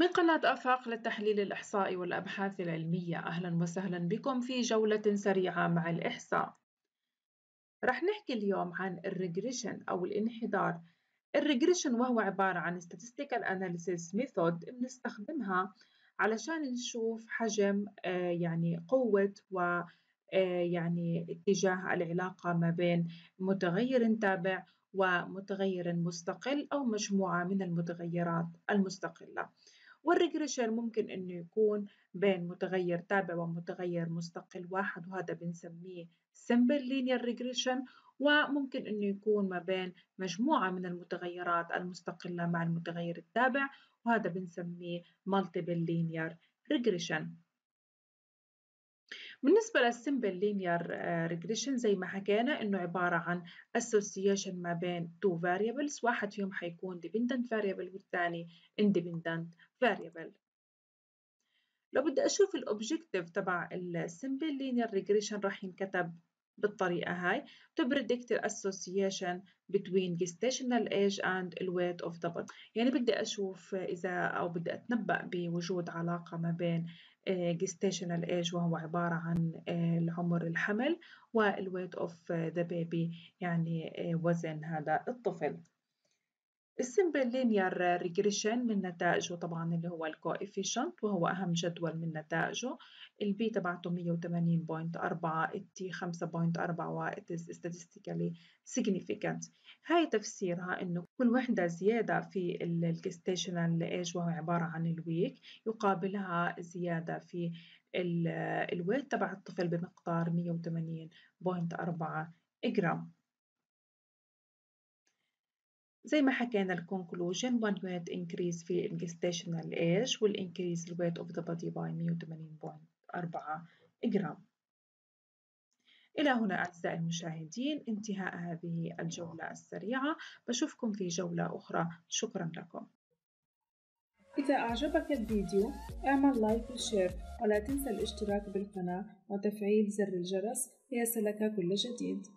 من قناة آفاق للتحليل الإحصائي والأبحاث العلمية أهلا وسهلا بكم في جولة سريعة مع الإحصاء رح نحكي اليوم عن الريجريشن أو الانحدار الريجريشن وهو عبارة عن statistical analysis method بنستخدمها علشان نشوف حجم آه، يعني قوة و آه، يعني اتجاه العلاقة ما بين متغير تابع ومتغير مستقل أو مجموعة من المتغيرات المستقلة والريجريشن ممكن إنه يكون بين متغير تابع ومتغير مستقل واحد وهذا بنسميه simple linear regression وممكن إنه يكون ما بين مجموعة من المتغيرات المستقلة مع المتغير التابع وهذا بنسميه multiple linear regression بالنسبة للسيمبل linear regression زي ما حكينا إنه عبارة عن association ما بين two variables واحد فيهم حيكون dependent variable والثاني independent variable لو بدي أشوف الأوبجيكتيف تبع السيمبل linear regression راح ينكتب بالطريقة هاي to predict the association between gestational age and the weight of the body يعني بدي أشوف إذا أو بدي أتنبأ بوجود علاقة ما بين آه، gestational age وهو عبارة عن آه، العمر الحمل والweight of the baby يعني آه، وزن هذا الطفل السمبل لينير ريجريشن من نتائجه طبعا اللي هو الكوفيشنت وهو أهم جدول من نتائجه البي تبعته 180.4 التي 5.4 وات از ستاتستيكالي significant هاي تفسيرها انه كل وحدة زيادة في الجستيشنال ايج وهو عبارة عن الويك يقابلها زيادة في الويت تبع الطفل بمقدار 180.4 جرام زي ما حكينا الكونكلوجن one unit increase في gestational age will increase the weight of the body by 180.4 جرام إلى هنا أعزائي المشاهدين انتهاء هذه الجولة السريعة بشوفكم في جولة أخرى شكرا لكم إذا أعجبك الفيديو اعمل لايك وشير ولا تنسى الاشتراك بالقناة وتفعيل زر الجرس ليصلك كل جديد